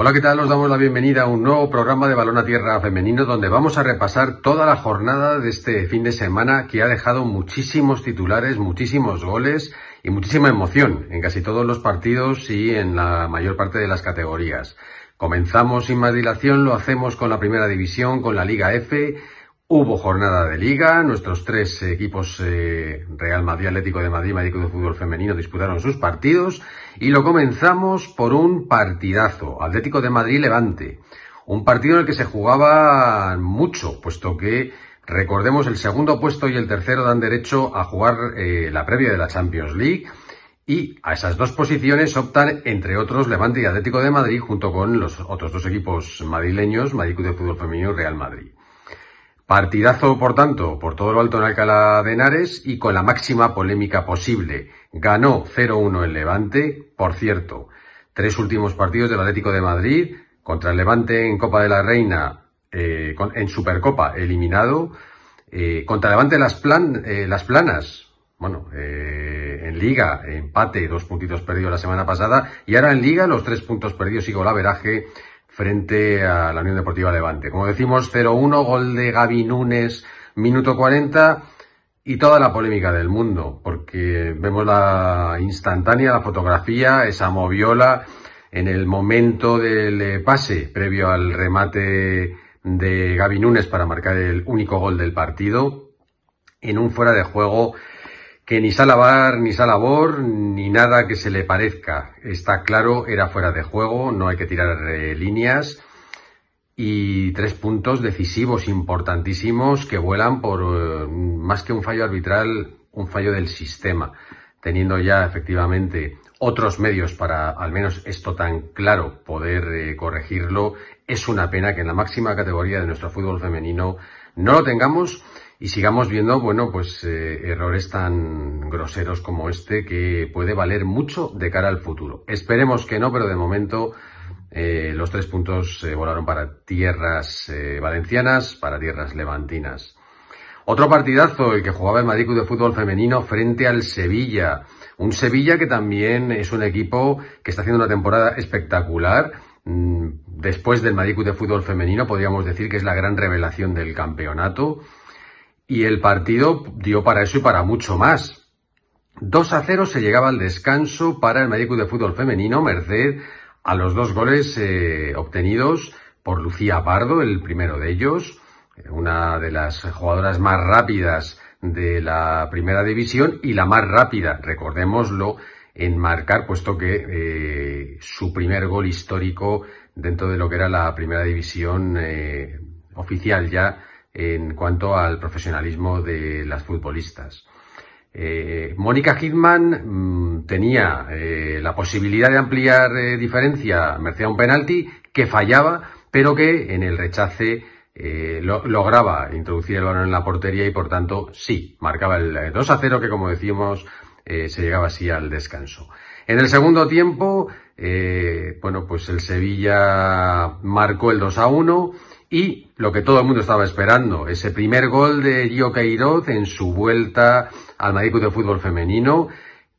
Hola, ¿qué tal? Os damos la bienvenida a un nuevo programa de Balón a Tierra Femenino donde vamos a repasar toda la jornada de este fin de semana que ha dejado muchísimos titulares, muchísimos goles y muchísima emoción en casi todos los partidos y en la mayor parte de las categorías. Comenzamos sin más dilación, lo hacemos con la primera división, con la Liga F Hubo jornada de liga, nuestros tres eh, equipos eh, Real Madrid, Atlético de Madrid, Madrid de Fútbol Femenino disputaron sus partidos y lo comenzamos por un partidazo, Atlético de Madrid Levante, un partido en el que se jugaba mucho, puesto que recordemos el segundo puesto y el tercero dan derecho a jugar eh, la previa de la Champions League y a esas dos posiciones optan, entre otros, Levante y Atlético de Madrid, junto con los otros dos equipos madrileños, Madrid de Fútbol Femenino y Real Madrid. Partidazo, por tanto, por todo lo alto en Alcalá de Henares y con la máxima polémica posible. Ganó 0-1 el Levante, por cierto. Tres últimos partidos del Atlético de Madrid contra el Levante en Copa de la Reina, eh, en Supercopa, eliminado. Contra eh, contra Levante las, eh, las Planas, bueno, en Liga, empate, dos puntitos perdidos la semana pasada. Y ahora en Liga, los tres puntos perdidos y golaveraje frente a la Unión Deportiva Levante. Como decimos, 0-1, gol de Gaby Núñez, minuto 40 y toda la polémica del mundo, porque vemos la instantánea, la fotografía, esa moviola en el momento del eh, pase previo al remate de Gaby Núñez para marcar el único gol del partido, en un fuera de juego que ni Salabar ni Salabor ni nada que se le parezca. Está claro, era fuera de juego, no hay que tirar eh, líneas. Y tres puntos decisivos, importantísimos, que vuelan por eh, más que un fallo arbitral, un fallo del sistema, teniendo ya efectivamente otros medios para, al menos esto tan claro, poder eh, corregirlo. Es una pena que en la máxima categoría de nuestro fútbol femenino no lo tengamos y sigamos viendo, bueno, pues eh, errores tan groseros como este que puede valer mucho de cara al futuro. Esperemos que no, pero de momento eh, los tres puntos eh, volaron para tierras valencianas, para tierras levantinas. Otro partidazo, el que jugaba el Madrid de fútbol femenino frente al Sevilla. Un Sevilla que también es un equipo que está haciendo una temporada espectacular mm, después del Madrid de fútbol femenino, podríamos decir que es la gran revelación del campeonato. Y el partido dio para eso y para mucho más. 2 a 0 se llegaba al descanso para el médico de fútbol femenino, merced a los dos goles eh, obtenidos por Lucía Pardo, el primero de ellos, eh, una de las jugadoras más rápidas de la primera división y la más rápida, recordémoslo, en marcar, puesto que eh, su primer gol histórico dentro de lo que era la primera división oficial ya en cuanto al profesionalismo de las futbolistas. Eh, Mónica Hidman mm, tenía eh, la posibilidad de ampliar eh, diferencia merced a un penalti que fallaba, pero que en el rechace lograba introducir el balón en la portería y por tanto sí, marcaba el 2 a 0 que como decíamos se llegaba así al descanso. En el segundo tiempo, bueno, pues el Sevilla marcó el 2 a 1 y lo que todo el mundo estaba esperando, ese primer gol de Gio Queiroz en su vuelta al Madrid de Fútbol Femenino,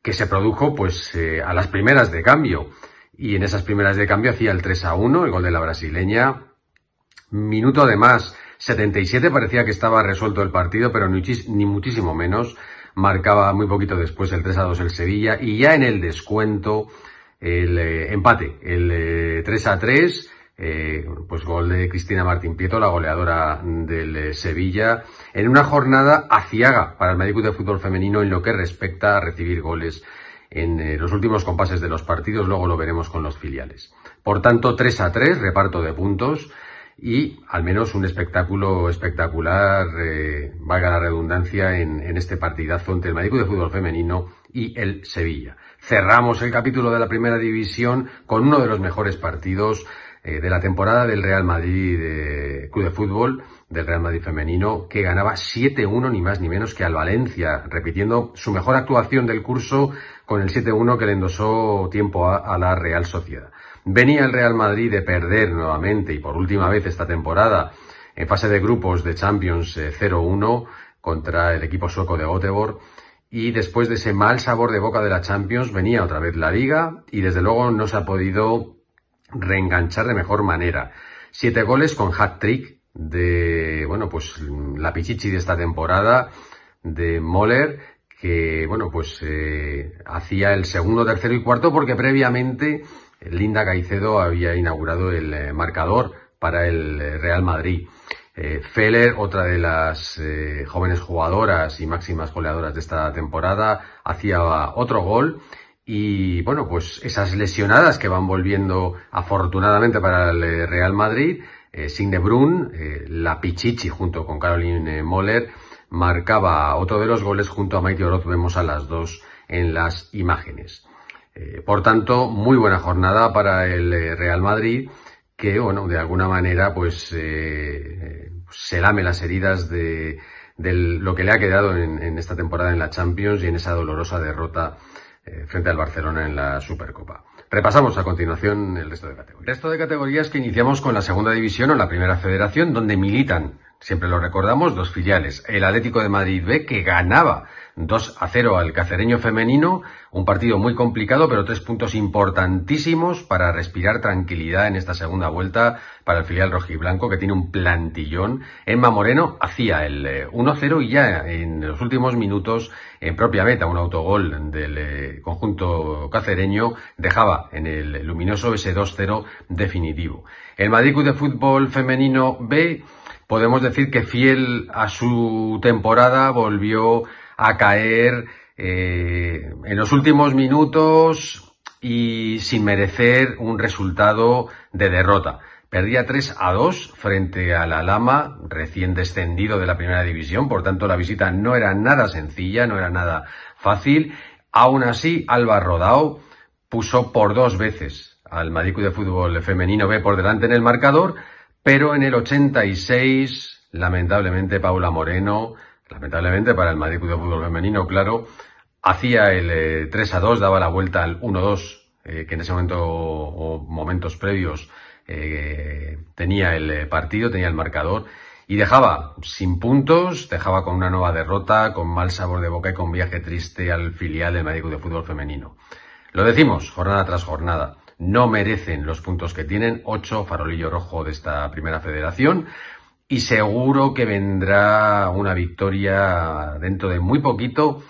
que se produjo pues eh, a las primeras de cambio. Y en esas primeras de cambio hacía el 3 a 1, el gol de la brasileña. Minuto además, 77 parecía que estaba resuelto el partido, pero ni, muchísimo menos. Marcaba muy poquito después el 3 a 2 el Sevilla y ya en el descuento el eh, empate, el 3 eh, a 3 eh, pues gol de Cristina Martín Pieto, la goleadora del eh, Sevilla, en una jornada aciaga para el médico de fútbol femenino en lo que respecta a recibir goles en eh, los últimos compases de los partidos, luego lo veremos con los filiales. Por tanto, 3 a 3, reparto de puntos y al menos un espectáculo espectacular, valga la redundancia, en, en este partidazo entre el médico de Fútbol Femenino y el Sevilla. Cerramos el capítulo de la Primera División con uno de los mejores partidos eh, de la temporada del Real Madrid de Club de Fútbol, del Real Madrid femenino, que ganaba 7-1 ni más ni menos que al Valencia, repitiendo su mejor actuación del curso con el 7-1 que le endosó tiempo a, la Real Sociedad. Venía el Real Madrid de perder nuevamente y por última vez esta temporada en fase de grupos de Champions 0-1 eh, contra el equipo sueco de Göteborg. Y después de ese mal sabor de boca de la Champions venía otra vez la liga y desde luego no se ha podido reenganchar de mejor manera. Siete goles con hat-trick de, bueno, pues la pichichi de esta temporada de Moller, que, bueno, pues eh, hacía el segundo, tercero y cuarto porque previamente Linda Caicedo había inaugurado el eh, marcador para el eh, Real Madrid. Feller, otra de las jóvenes jugadoras y máximas goleadoras de esta temporada, hacía otro gol y bueno, pues esas lesionadas que van volviendo afortunadamente para el eh, Real Madrid, eh, Signe Brun, eh, la Pichichi junto con Caroline Moller, marcaba otro de los goles junto a Maite Oroz, vemos a las dos en las imágenes. por tanto, muy buena jornada para el Real Madrid, que bueno, de alguna manera pues se lame las heridas de, lo que le ha quedado en esta temporada en la Champions y en esa dolorosa derrota eh, frente al Barcelona en la Supercopa. Repasamos a continuación el resto de categorías. El resto de categorías que iniciamos con la segunda división o la primera federación, donde militan, siempre lo recordamos, dos filiales. El Atlético de Madrid B, que ganaba 2 a 0 al cacereño femenino, un partido muy complicado, pero tres puntos importantísimos para respirar tranquilidad en esta segunda vuelta para el filial rojiblanco que tiene un plantillón. Emma Moreno hacía el 1-0 eh, y ya en los últimos minutos en propia meta un autogol del eh, conjunto cacereño dejaba en el luminoso ese 2-0 definitivo. El Madrid de Fútbol Femenino B podemos decir que fiel a su temporada volvió a caer eh, en los últimos minutos y sin merecer un resultado de derrota. Perdía 3 a 2 frente a la Lama, recién descendido de la primera división, por tanto la visita no era nada sencilla, no era nada fácil. Aún así, Alba Rodao puso por dos veces al Madicu de Fútbol Femenino B por delante en el marcador, pero en el 86, lamentablemente, Paula Moreno Lamentablemente para el Madrid de Fútbol Femenino, claro, hacía el 3 eh, a 2, daba la vuelta al 1-2, eh, que en ese momento o momentos previos eh, tenía el partido, tenía el marcador, y dejaba sin puntos, dejaba con una nueva derrota, con mal sabor de boca y con viaje triste al filial del Madrid de Fútbol Femenino. Lo decimos jornada tras jornada. No merecen los puntos que tienen. Ocho, farolillo rojo de esta primera federación y seguro que vendrá una victoria dentro de muy poquito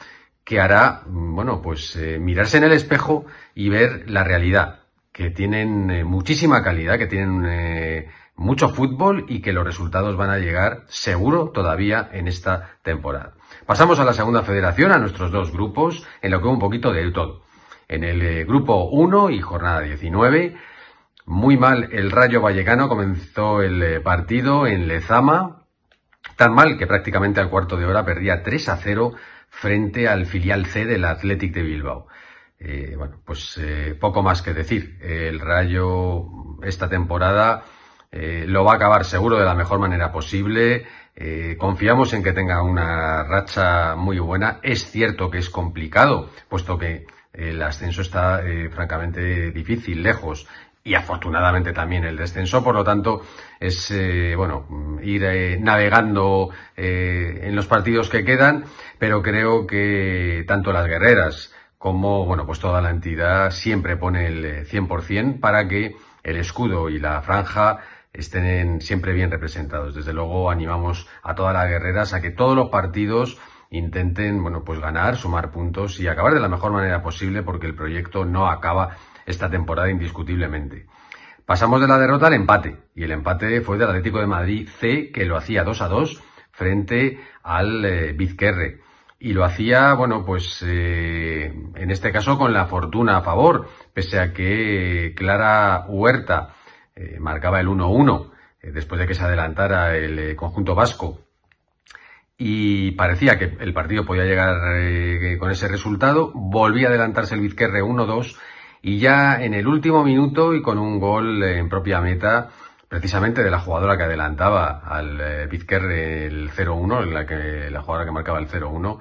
que hará, mm, bueno, pues eh, mirarse en el espejo y ver la realidad, que tienen eh, muchísima calidad, que tienen eh, mucho fútbol y que los resultados van a llegar seguro todavía en esta temporada. Pasamos a la segunda federación, a nuestros dos grupos, en lo que un poquito de todo. En el grupo 1 y jornada 19, muy mal el Rayo Vallecano comenzó el eh, partido en Lezama, tan mal que prácticamente al cuarto de hora perdía 3 a 0 frente al filial C del Athletic de Bilbao. Eh, bueno, pues eh, poco más que decir. El Rayo esta temporada lo va a acabar seguro de la mejor manera posible. confiamos en que tenga una racha muy buena. Es cierto que es complicado, puesto que el ascenso está francamente difícil, lejos, y afortunadamente también el descenso. Por lo tanto, es eh, bueno ir eh, navegando eh, en los partidos que quedan, pero creo que tanto las guerreras como bueno pues toda la entidad siempre pone el 100% para que el escudo y la franja estén siempre bien representados. Desde luego animamos a todas las guerreras a que todos los partidos intenten bueno pues ganar, sumar puntos y acabar de la mejor manera posible porque el proyecto no acaba esta temporada indiscutiblemente. Pasamos de la derrota al empate, y el empate fue del Atlético de Madrid C, que lo hacía 2 a 2 frente al Bizquerre. Eh, y lo hacía, bueno, pues eh, en este caso con la fortuna a favor, pese a que Clara Huerta eh, marcaba el 1-1 después de que se adelantara el conjunto vasco. Y parecía que el partido podía llegar con ese resultado. Volvía a adelantarse el Vizquerre 1-2 y ya en el último minuto y con un gol en propia meta, precisamente de la jugadora que adelantaba al eh, Pizquer el 0-1, la, que, la jugadora que marcaba el 0-1,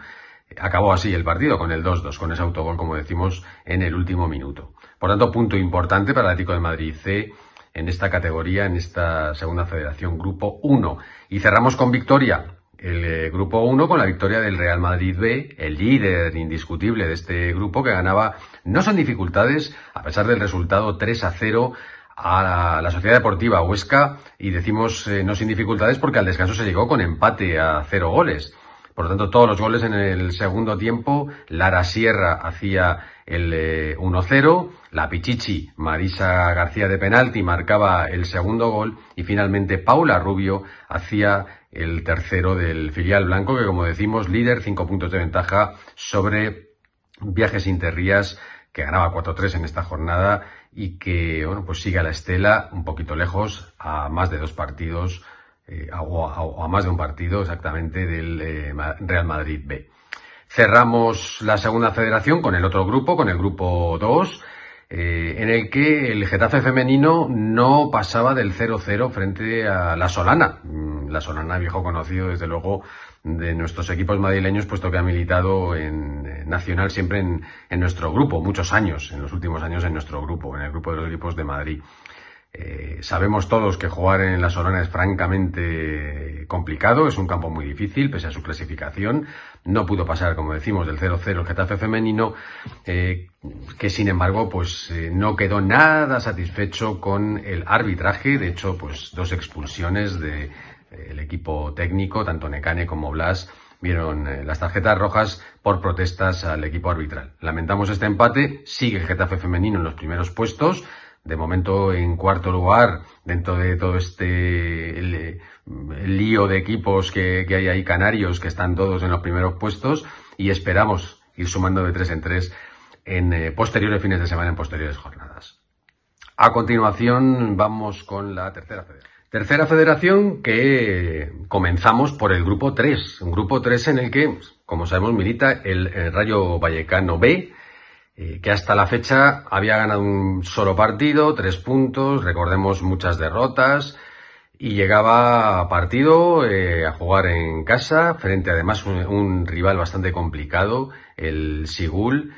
acabó así el partido con el 2-2, con ese autogol, como decimos, en el último minuto. Por tanto, punto importante para el Atlético de Madrid C en esta categoría, en esta segunda federación, grupo 1. Y cerramos con victoria el eh, grupo 1 con la victoria del Real Madrid B, el líder indiscutible de este grupo que ganaba no son dificultades a pesar del resultado 3 a 0 a la, Sociedad Deportiva Huesca y decimos eh, no sin dificultades porque al descanso se llegó con empate a 0 goles. Por lo tanto, todos los goles en el segundo tiempo, Lara Sierra hacía el eh, uno 1-0, la Pichichi, Marisa García de penalti marcaba el segundo gol y finalmente Paula Rubio hacía el tercero del filial blanco, que como decimos, líder, cinco puntos de ventaja sobre Viajes Interrías, que ganaba 4-3 en esta jornada y que, bueno, pues sigue a la estela un poquito lejos, a más de dos partidos, eh, o, a, más de un partido exactamente del eh, Real Madrid B. Cerramos la segunda federación con el otro grupo, con el grupo 2, eh, en el que el Getafe femenino no pasaba del 0-0 frente a la Solana. Mm, la Solana, viejo conocido desde luego de nuestros equipos madrileños, puesto que ha militado en eh, Nacional siempre en, en nuestro grupo, muchos años, en los últimos años en nuestro grupo, en el grupo de los equipos de Madrid. Eh, sabemos todos que jugar en la Sorona es francamente complicado, es un campo muy difícil, pese a su clasificación. No pudo pasar, como decimos, del 0-0 el Getafe femenino, eh, que sin embargo, pues eh, no quedó nada satisfecho con el arbitraje. De hecho, pues dos expulsiones del el equipo técnico, tanto Necane como Blas, vieron las tarjetas rojas por protestas al equipo arbitral. Lamentamos este empate, sigue el Getafe femenino en los primeros puestos, de momento en cuarto lugar dentro de todo este lío de equipos que, hay ahí canarios que están todos en los primeros puestos y esperamos ir sumando de tres en tres en eh, posteriores fines de semana, en posteriores jornadas. A continuación vamos con la tercera federación. Tercera federación que comenzamos por el grupo 3, un grupo 3 en el que, como sabemos, milita el Rayo Vallecano B, eh, que hasta la fecha había ganado un solo partido, tres puntos, recordemos muchas derrotas, y llegaba a partido eh, a jugar en casa, frente además un, un rival bastante complicado, el Sigul,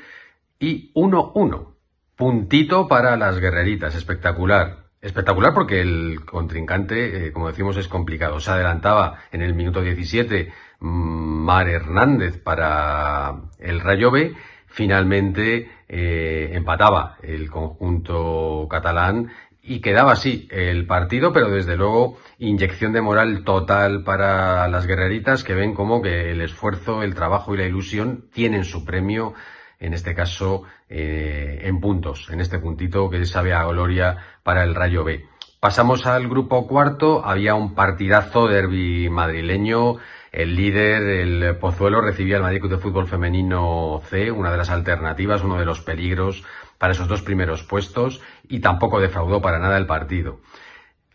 y 1-1. Puntito para las guerreritas, espectacular. Espectacular porque el contrincante, eh, como decimos, es complicado. Se adelantaba en el minuto 17 mm, Mar Hernández para el Rayo B Finalmente eh, empataba el conjunto catalán y quedaba así el partido, pero desde luego inyección de moral total para las guerreritas que ven como que el esfuerzo, el trabajo y la ilusión tienen su premio, en este caso eh, en puntos, en este puntito que sabe a gloria para el Rayo B. Pasamos al grupo cuarto, había un partidazo derby madrileño, el líder, el Pozuelo, recibía al Madrid Club de Fútbol Femenino C, una de las alternativas, uno de los peligros para esos dos primeros puestos y tampoco defraudó para nada el partido.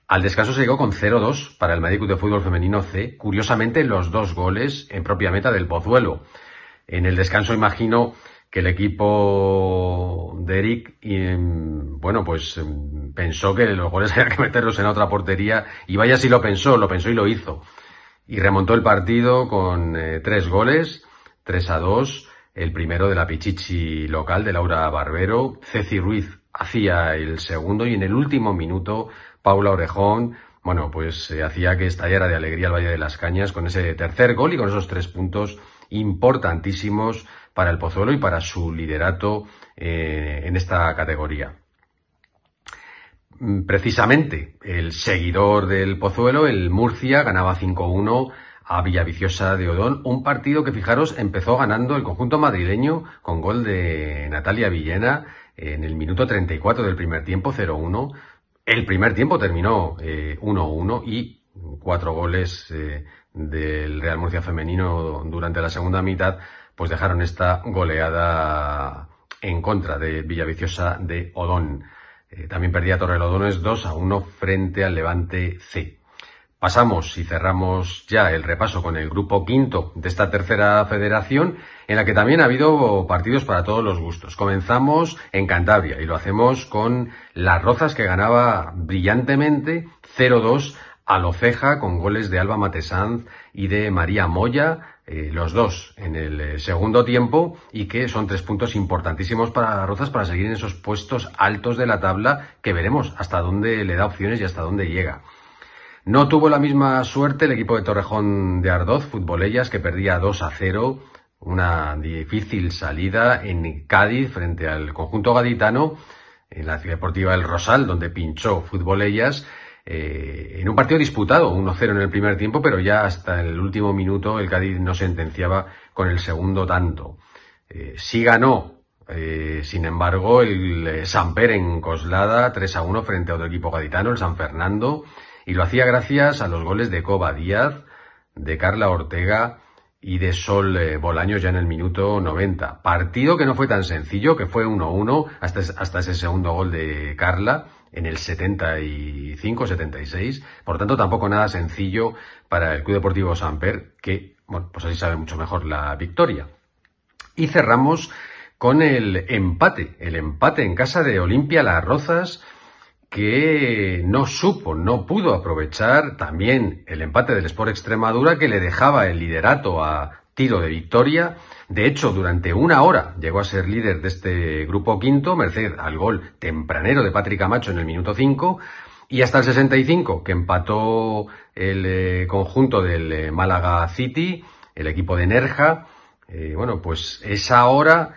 Al descanso se llegó con 0-2 para el Madrid Club de Fútbol Femenino C, curiosamente los dos goles en propia meta del Pozuelo. En el descanso imagino que el equipo de Eric, em, bueno, pues em, pensó que los goles había que meterlos en otra portería y vaya si lo pensó, lo pensó y lo hizo y remontó el partido con eh, tres goles, tres a dos el primero de la Pichichi local de Laura Barbero, Ceci Ruiz hacía el segundo y en el último minuto Paula Orejón, bueno, pues eh, hacía que estallara de alegría el Valle de las Cañas con ese tercer gol y con esos tres puntos importantísimos para el Pozuelo y para su liderato eh, en esta categoría. Mm, precisamente el seguidor del Pozuelo, el Murcia, ganaba 5-1 a Villaviciosa de Odón. Un partido que, fijaros, empezó ganando el conjunto madrileño con gol de Natalia Villena en el minuto 34 del primer tiempo, 0-1. El primer tiempo terminó 1-1 eh, y cuatro goles eh, del Real Murcia femenino durante la segunda mitad, pues dejaron esta goleada en contra de Villaviciosa de Odón. Eh, también perdía Torrelodones 2 a 1 frente al Levante C. Pasamos y cerramos ya el repaso con el grupo quinto de esta tercera federación, en la que también ha habido partidos para todos los gustos. Comenzamos en Cantabria y lo hacemos con Las Rozas que ganaba brillantemente 0-2 a Loceja con goles de Alba Matesanz y de María Moya eh, los dos en el eh, segundo tiempo y que son tres puntos importantísimos para Rozas para seguir en esos puestos altos de la tabla que veremos hasta dónde le da opciones y hasta dónde llega. No tuvo la misma suerte el equipo de Torrejón de Ardoz, Futbolellas, que perdía 2 a 0, una difícil salida en Cádiz frente al conjunto gaditano en la ciudad deportiva El Rosal, donde pinchó Futbolellas eh, en un partido disputado, 1-0 en el primer tiempo, pero ya hasta el último minuto el Cádiz no sentenciaba con el segundo tanto. Eh, sí ganó, eh, sin embargo, el eh, Samper en Coslada 3-1 frente a otro equipo gaditano, el San Fernando, y lo hacía gracias a los goles de Coba Díaz, de Carla Ortega y de Sol eh, Bolaños ya en el minuto 90. Partido que no fue tan sencillo, que fue 1-1 hasta, hasta ese segundo gol de Carla en el 75-76. Por tanto, tampoco nada sencillo para el Club Deportivo Samper, que, bueno, pues así sabe mucho mejor la victoria. Y cerramos con el empate, el empate en casa de Olimpia Las Rozas que no supo, no pudo aprovechar también el empate del Sport Extremadura que le dejaba el liderato a tiro de victoria. De hecho, durante una hora llegó a ser líder de este grupo quinto, merced al gol tempranero de Patrick Camacho en el minuto 5. Y hasta el 65, que empató el eh, conjunto del eh, Málaga City, el equipo de Nerja, eh, bueno, pues esa hora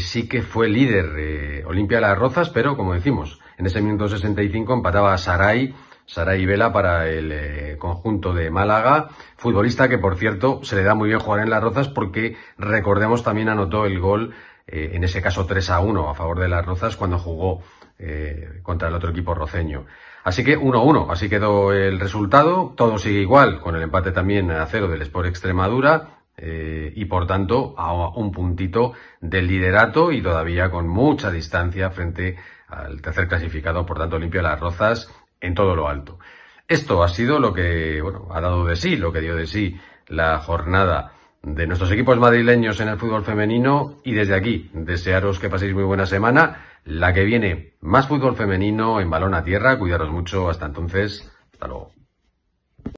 sí que fue líder Olimpia de las Rozas, pero como decimos, en ese minuto 65 empataba Saray, Saray Vela para el eh, conjunto de Málaga, futbolista que por cierto se le da muy bien jugar en las Rozas porque recordemos también anotó el gol, eh, en ese caso 3 a 1 a favor de las Rozas cuando jugó eh, contra el otro equipo roceño. Así que 1-1, así quedó el resultado, todo sigue igual con el empate también a cero del Sport Extremadura, y por tanto a un puntito del liderato y todavía con mucha distancia frente al tercer clasificado, por tanto limpia las rozas en todo lo alto. Esto ha sido lo que, bueno, ha dado de sí, lo que dio de sí la jornada de nuestros equipos madrileños en el fútbol femenino y desde aquí desearos que paséis muy buena semana. La que viene, más fútbol femenino en balón a tierra. Cuidaros mucho. Hasta entonces. Hasta luego.